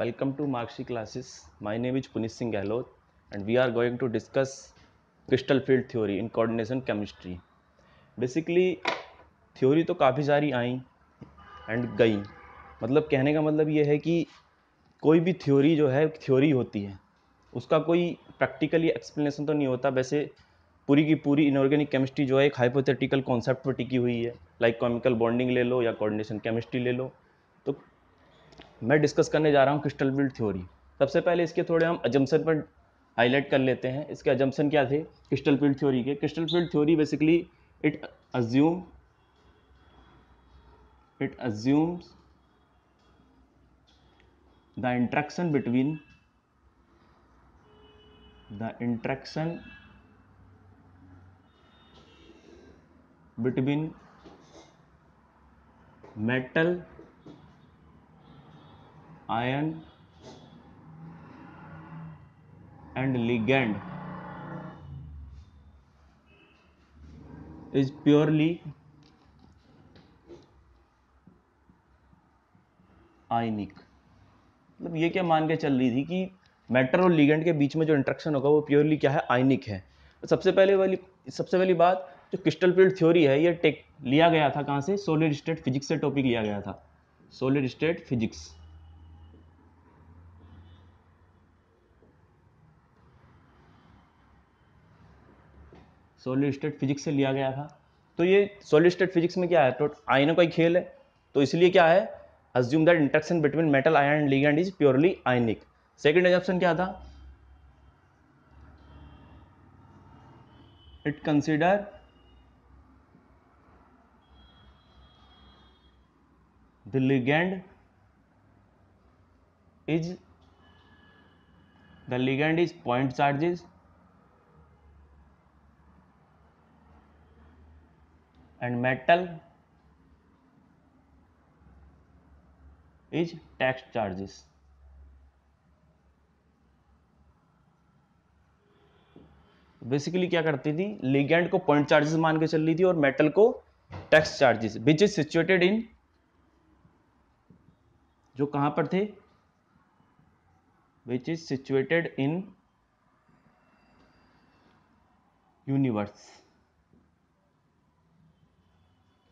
Welcome to मार्क्सी classes. My name is Puneet Singh Gehlot and we are going to discuss crystal field theory in coordination chemistry basically theory तो काफ़ी सारी आई and गई मतलब कहने का मतलब ये है कि कोई भी थ्योरी जो है थ्योरी होती है उसका कोई प्रैक्टिकली एक्सप्लेनेशन तो नहीं होता वैसे पूरी की पूरी इनऑर्गेनिक केमिस्ट्री जो है एक हाइपोथेटिकल कॉन्सेप्ट पर टिकी हुई है लाइक केमिकल बॉन्डिंग ले लो या कोऑर्डिनेशन केमिस्ट्री ले लो मैं डिस्कस करने जा रहा हूँ क्रिस्टल फील्ड थ्योरी सबसे पहले इसके थोड़े हम अजम्पन पर हाईलाइट कर लेते हैं इसके अजम्पन क्या थे क्रिस्टल फील्ड थ्योरी के crystal field theory basically it assume it assumes the interaction between the interaction between metal ion and ligand is purely ionic मतलब ये क्या मान के चल रही थी कि मेटर और लिगेंड के बीच में जो इंट्रक्शन होगा वो प्योरली क्या है आयनिक है सबसे पहले वाली सबसे पहली बात जो क्रिस्टल फील्ड थ्योरी है ये टेक लिया गया था कहाँ से सोलिड स्टेट फिजिक्स से टॉपिक लिया गया था solid state physics solid state physics से लिया गया था तो ये सोलिड स्टेट फिजिक्स में क्या है तो आयनों का ही खेल है तो इसलिए क्या है assume that interaction between metal ion and ligand is purely ionic second assumption क्या था it consider the ligand is the ligand is point charges and metal is tax charges basically क्या करती थी लिगेंड को पॉइंट चार्जेस मान के चल रही थी और मेटल को tax charges which is situated in जो कहां पर थे which is situated in universe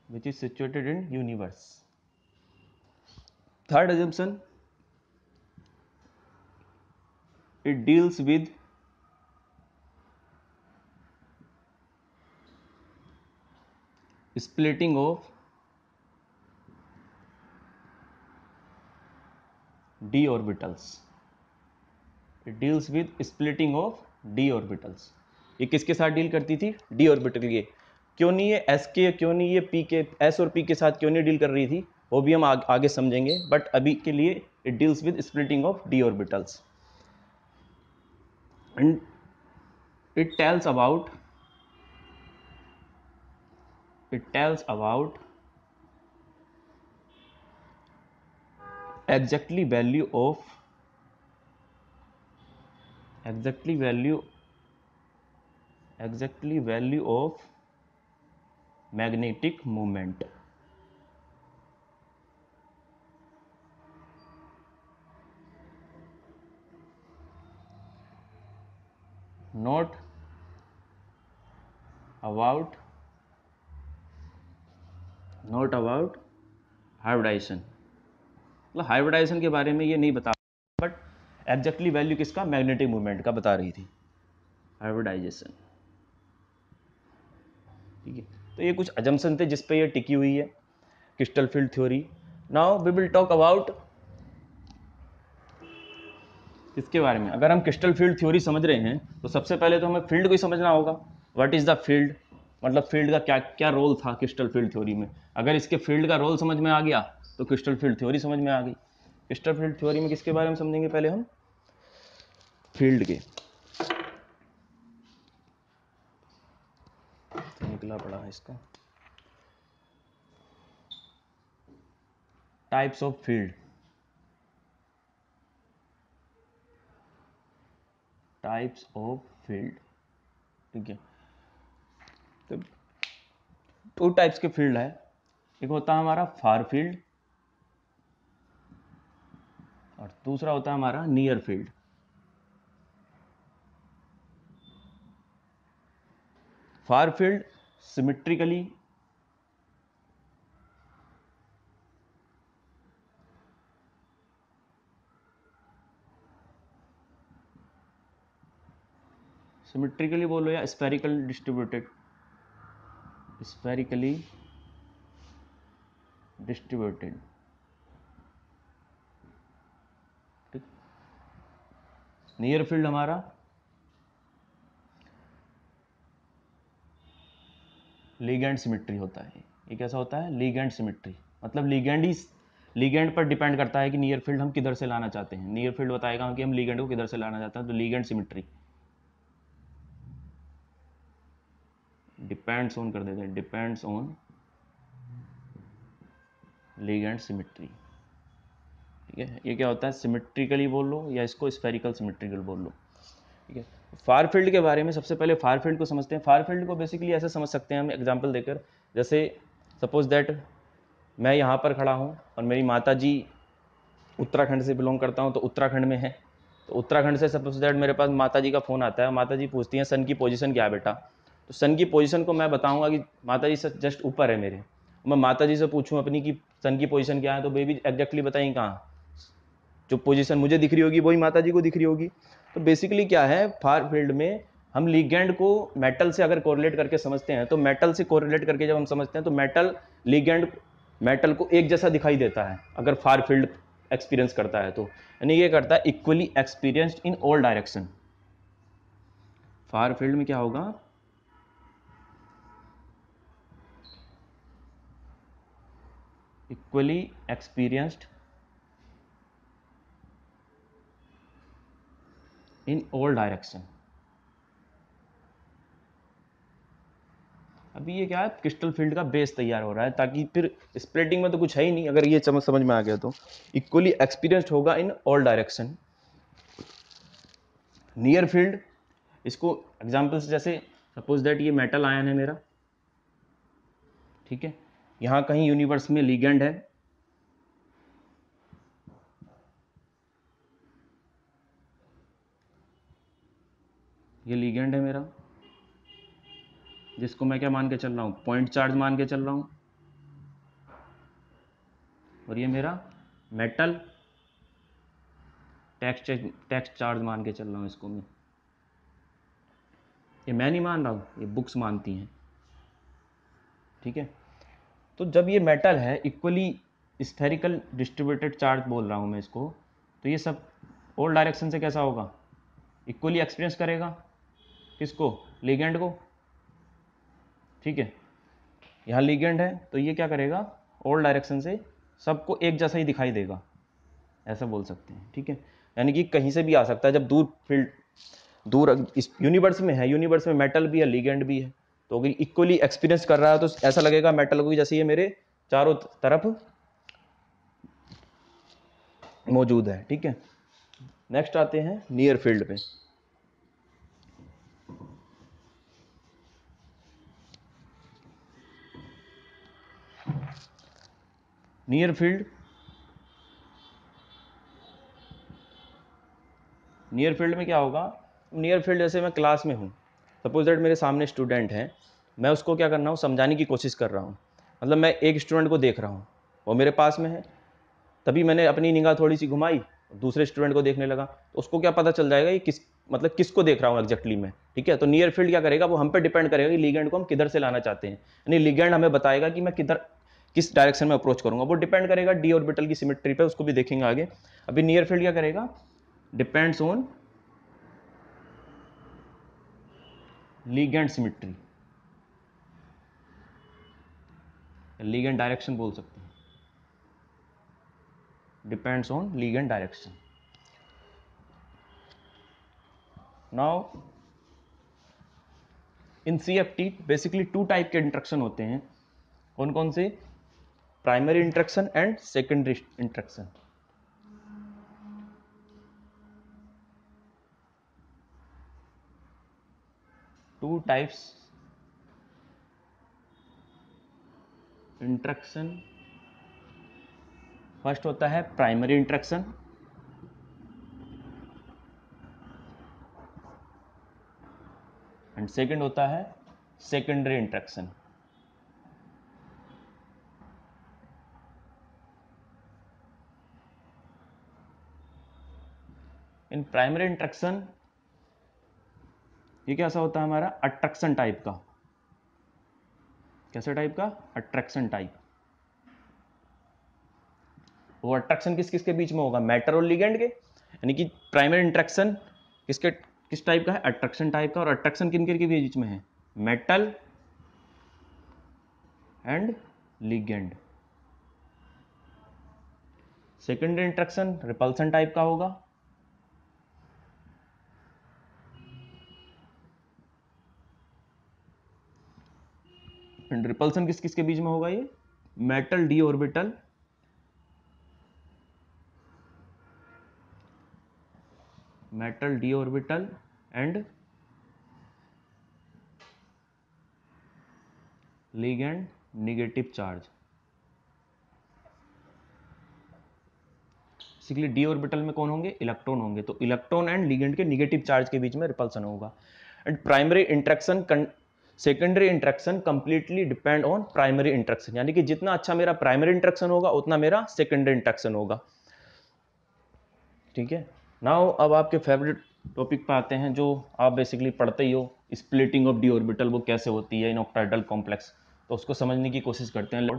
which is situated in universe. Third assumption, it deals with splitting of d orbitals it deals with splitting of d orbitals ये किसके साथ deal करती थी D orbital के क्यों नहीं ये एस के क्यों नहीं ये पी के एस और पी के साथ क्यों नहीं डील कर रही थी वो भी हम आ, आगे समझेंगे बट अभी के लिए it deals with splitting of D orbitals and it tells about it tells about exactly value of exactly value exactly value of magnetic moment not about not about hybridisation मतलब हाइब्रिडाइजेशन के बारे में ये नहीं बता बट एग्जैक्टली वैल्यू किसका magnetic movement का बता रही थी हाइब्रिडाइजेशन ठीक है तो ये कुछ अजमसन थे जिस पे ये टिकी हुई है crystal field theory now we will talk about इसके बारे में अगर हम क्रिस्टल फील्ड थ्योरी समझ रहे हैं तो सबसे पहले तो हमें फील्ड को ही समझना होगा व्हाट इज़ द फील्ड मतलब फील्ड का क्या क्या रोल था क्रिस्टल फील्ड थ्योरी में अगर इसके फील्ड का रोल समझ में आ गया तो क्रिस्टल फील्ड थ्योरी समझ में आ गई क्रिस्टल फील्ड थ्योरी में किसके बारे में समझेंगे पहले हम फील्ड के है इसका types of field types of field ठीक है तो टू टाइप्स के फील्ड है एक होता है हमारा फार फील्ड और दूसरा होता है हमारा near field far field symmetrically symmetrically बोलो या spherical distributed spherically distributed near field हमारा लीगेंड सिमिट्री होता है ये कैसा होता है लीगेंड सिमिट्री मतलब लीगेंड ही लीगेंड पर डिपेंड करता है कि नियर फील्ड हम किधर से लाना चाहते हैं नियर फील्ड बताएगा कि हम लीगेंड को किधर से लाना चाहते हैं तो लीगेंड सिमिट्री डिपेंड्स ऑन कर देते हैं डिपेंड्स ऑन लीगेंड सिमिट्री ठीक है ये क्या होता है सिमिट्रिकली बोल लो या इसको स्पेरिकल सिमिट्रिकल बोल लो ठीक है फार फील्ड के बारे में सबसे पहले फार फील्ड को समझते हैं फार फील्ड को बेसिकली ऐसे समझ सकते हैं हम एग्जाम्पल देकर जैसे सपोज दैट मैं यहाँ पर खड़ा हूँ और मेरी माता जी उत्तराखंड से बिलोंग करता हूँ तो उत्तराखंड में है तो उत्तराखंड से सपोज दैट मेरे पास माता जी का फ़ोन आता है माता जी पूछती हैं सन की पोजिशन क्या है बेटा तो सन की पोजिशन को मैं बताऊँगा कि माता जी जस्ट ऊपर है मेरे तो मैं माता जी से पूछूँ अपनी कि सन की पोजिशन क्या है तो बेबी एग्जैक्टली बताएंगे कहाँ जो पोजीशन मुझे दिख रही होगी वही माता जी को दिख रही होगी तो बेसिकली क्या है फार फील्ड में हम लीगेंड को मेटल से अगर कोरिलेट करके समझते हैं तो मेटल से कोरिलेट करके जब हम समझते हैं तो मेटल लीगेंड मेटल को एक जैसा दिखाई देता है अगर फार फील्ड एक्सपीरियंस करता है तो यानी ये करता है equally experienced in all direction far field में क्या होगा equally experienced in all direction अभी ये क्या है क्रिस्टल फील्ड का बेस तैयार हो रहा है ताकि फिर स्प्रेडिंग में तो कुछ है ही नहीं अगर ये समझ समझ में आ गया तो इक्वली एक्सपीरियंस्ड होगा in all direction near field इसको एग्जाम्पल्स जैसे सपोज दैट ये मेटल आयन है मेरा ठीक है यहाँ कहीं यूनिवर्स में लीगेंड है ये लीगेंड है मेरा जिसको मैं क्या मान के चल रहा हूँ पॉइंट चार्ज मान के चल रहा हूँ और ये मेरा मेटल टैक्स टैक्स चार्ज मान के चल रहा हूँ इसको मैं ये मैं नहीं मान रहा हूँ ये बुक्स मानती हैं ठीक है तो जब ये मेटल है इक्वली स्थेरिकल डिस्ट्रीब्यूटेड चार्ज बोल रहा हूँ मैं इसको तो ये सब ओल्ड डायरेक्शन से कैसा होगा इक्वली एक्सपीरियंस करेगा किसको लिगेंड को ठीक है यहाँ लिगेंड है तो ये क्या करेगा ओल्ड डायरेक्शन से सबको एक जैसा ही दिखाई देगा ऐसा बोल सकते हैं ठीक है यानी कि कहीं से भी आ सकता है जब दूर फील्ड दूर इस यूनिवर्स में है यूनिवर्स में मेटल भी है लिगेंड भी है तो अगर इक्वली एक्सपीरियंस कर रहा है तो ऐसा लगेगा मेटल को जैसे ये मेरे चारों तरफ मौजूद है ठीक है नेक्स्ट आते हैं नियर फील्ड पे नियर फील्ड नियर फील्ड में क्या होगा नियर फील्ड जैसे मैं क्लास में हूँ सपोज दैट मेरे सामने स्टूडेंट हैं मैं उसको क्या कर रहा हूँ समझाने की कोशिश कर रहा हूँ मतलब मैं एक स्टूडेंट को देख रहा हूँ वो मेरे पास में है तभी मैंने अपनी निगाह थोड़ी सी घुमाई दूसरे स्टूडेंट को देखने लगा तो उसको क्या पता चल जाएगा ये किस मतलब किसको देख रहा हूँ एक्जैक्टली मैं ठीक है तो नियर फील्ड क्या करेगा वो हम पे डिपेंड करेगा कि लीगेंड को हम किधर से लाना चाहते हैं यानी लीगेंड हमें बताएगा कि मैं किधर किस डायरेक्शन में अप्रोच करूंगा वो डिपेंड करेगा डी ऑर्बिटल की सिमेट्री पे उसको भी देखेंगे आगे अभी नियर फील्ड क्या करेगा depends on ligand symmetry ligand direction बोल सकते हैं depends on ligand direction now in C F T basically two type के इंट्रक्शन होते हैं कौन कौन से primary interaction and secondary interaction two types interaction first होता है प्राइमरी इंट्रक्शन एंड सेकेंड होता है सेकेंडरी इंट्रक्शन इन प्राइमरी इंट्रक्शन ये कैसा होता है हमारा अट्रैक्शन टाइप का कैसे टाइप का अट्रैक्शन टाइप वो अट्रैक्शन किस किसके बीच में होगा मैटर और लिगेंड के यानी कि प्राइमरी इंट्रैक्शन किसके किस टाइप का है अट्रैक्शन टाइप का और अट्रैक्शन किन के बीच में है metal and ligand secondary interaction repulsion type का होगा एंड रिपल्सन किस किस के बीच में होगा ये metal D orbital metal D orbital and ligand negative charge basically D orbital में कौन होंगे इलेक्ट्रॉन होंगे तो इलेक्ट्रॉन एंड लिगेंड के निगेटिव चार्ज के बीच में रिपल्सन होगा and primary interaction secondary interaction completely depend on primary interaction यानी कि जितना अच्छा मेरा प्राइमरी इंट्रैक्शन होगा उतना मेरा सेकेंडरी इंट्रैक्शन होगा ठीक है नाउ अब आपके फेवरेट टॉपिक पर आते हैं जो आप बेसिकली पढ़ते ही हो स्प्लिटिंग ऑफ डी ऑर्बिटल वो कैसे होती है इन ऑक्टाइडल कॉम्प्लेक्स तो उसको समझने की कोशिश करते हैं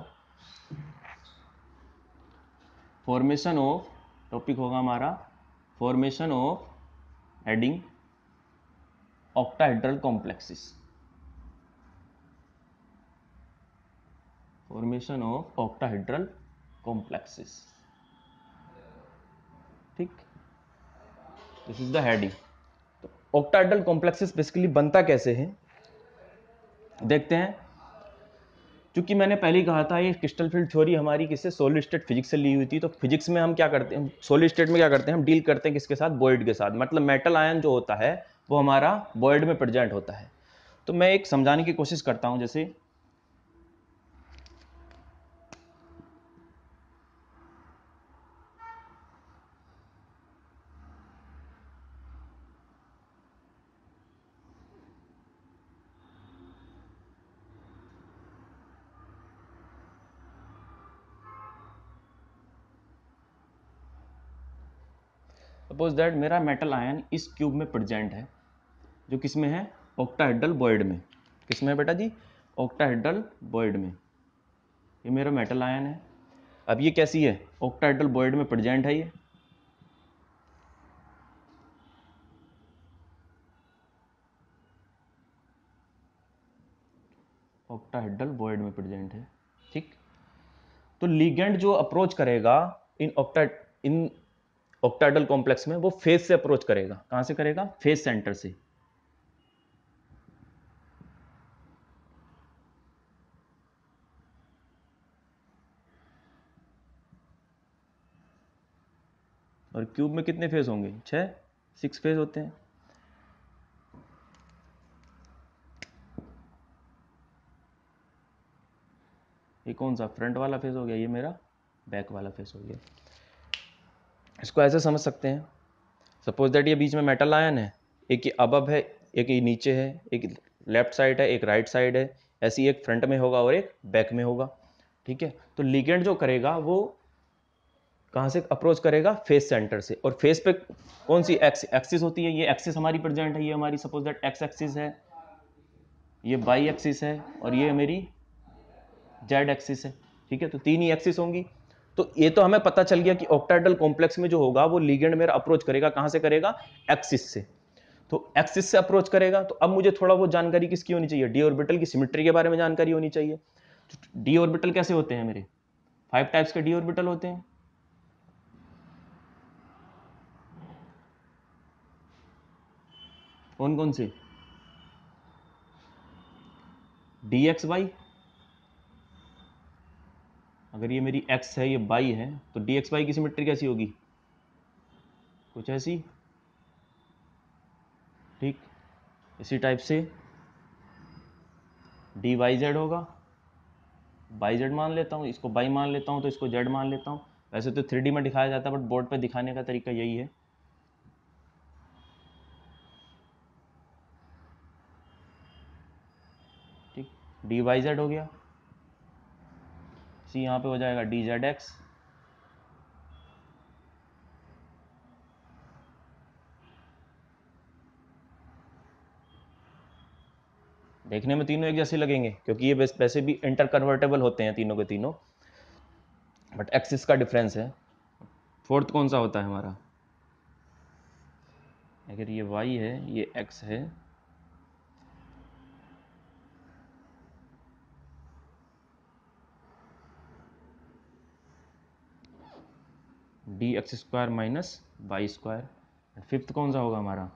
फॉर्मेशन ऑफ टॉपिक होगा हमारा formation of adding octahedral complexes formation of octahedral complexes ठीक दिस इज द हेडिंग तो ऑक्टाइडल कॉम्प्लेक्सेस बेसिकली बनता कैसे है देखते हैं क्योंकि मैंने पहले कहा था ये क्रिस्टल फील्ड थ्योरी हमारी किससे सोलिड स्टेट फिजिक्स से ली हुई थी तो फिजिक्स में हम क्या करते हैं सोलिड स्टेट में क्या करते हैं हम डील करते हैं किसके साथ बॉयड के साथ मतलब मेटल आयन जो होता है वो हमारा बॉयड में प्रेजेंट होता है तो मैं एक समझाने की कोशिश करता हूँ जैसे सपोज दैट मेरा मेटल आयन इस क्यूब में प्रजेंट है जो किस में है ऑक्टाहेड्रल बॉयड में किस में है बेटा जी ऑक्टाहेड्रल बॉयड में ये मेरा मेटल आयन है अब ये कैसी है ऑक्टाहेड्रल बॉयड में प्रजेंट है ये ऑक्टाहेड्रल बॉयड में प्रजेंट है ठीक तो लीगेंड जो अप्रोच करेगा इन ऑक्टा इन ऑक्टाइडल कॉम्प्लेक्स में वो फेस से अप्रोच करेगा कहां से करेगा फेस सेंटर से और क्यूब में कितने फेस होंगे छह सिक्स फेस होते हैं ये कौन सा फ्रंट वाला फेस हो गया ये मेरा बैक वाला फेस हो गया इसको ऐसे समझ सकते हैं सपोज दैट ये बीच में मेटल आयन है एक ये अबब है एक ये नीचे है एक लेफ्ट साइड है एक राइट right साइड है ऐसी एक फ्रंट में होगा और एक बैक में होगा ठीक है तो लिगेंड जो करेगा वो कहाँ से अप्रोच करेगा फेस सेंटर से और फेस पे कौन सी एक्स एक्सिस होती है ये एक्सिस हमारी प्रेजेंट है ये हमारी सपोज दैट एक्स एक्सिस है ये बाई एक्सिस है और ये मेरी जेड एक्सिस है ठीक है तो तीन ही एक्सिस होंगी तो ये तो हमें पता चल गया कि ऑक्टाइडल कॉम्प्लेक्स में जो होगा वो लीगेंड मेरा अप्रोच करेगा कहां से करेगा एक्सिस से तो एक्सिस से अप्रोच करेगा तो अब मुझे थोड़ा वो जानकारी किसकी होनी चाहिए डी ऑर्बिटल की सिमिट्री के बारे में जानकारी होनी चाहिए डी ऑर्बिटल कैसे होते हैं मेरे फाइव टाइप्स के डी ऑर्बिटल होते हैं कौन कौन से डी एक्स वाई अगर ये मेरी एक्स है ये बाई है तो डी एक्स की सिमेट्री कैसी होगी कुछ ऐसी ठीक इसी टाइप से डी वाई जेड होगा बाई जेड मान लेता हूँ इसको बाई मान लेता हूँ तो इसको जेड मान लेता हूँ वैसे तो थ्री में दिखाया जाता है बट बोर्ड पे दिखाने का तरीका यही है ठीक डी वाई जेड हो गया सी यहाँ पे हो जाएगा डी जेड एक्स देखने में तीनों एक जैसे लगेंगे क्योंकि ये वैसे भी इंटर कन्वर्टेबल होते हैं तीनों के तीनों बट एक्सिस का डिफरेंस है फोर्थ कौन सा होता है हमारा अगर ये वाई है ये एक्स है D X square minus Y square fifth कौन सा होगा हमारा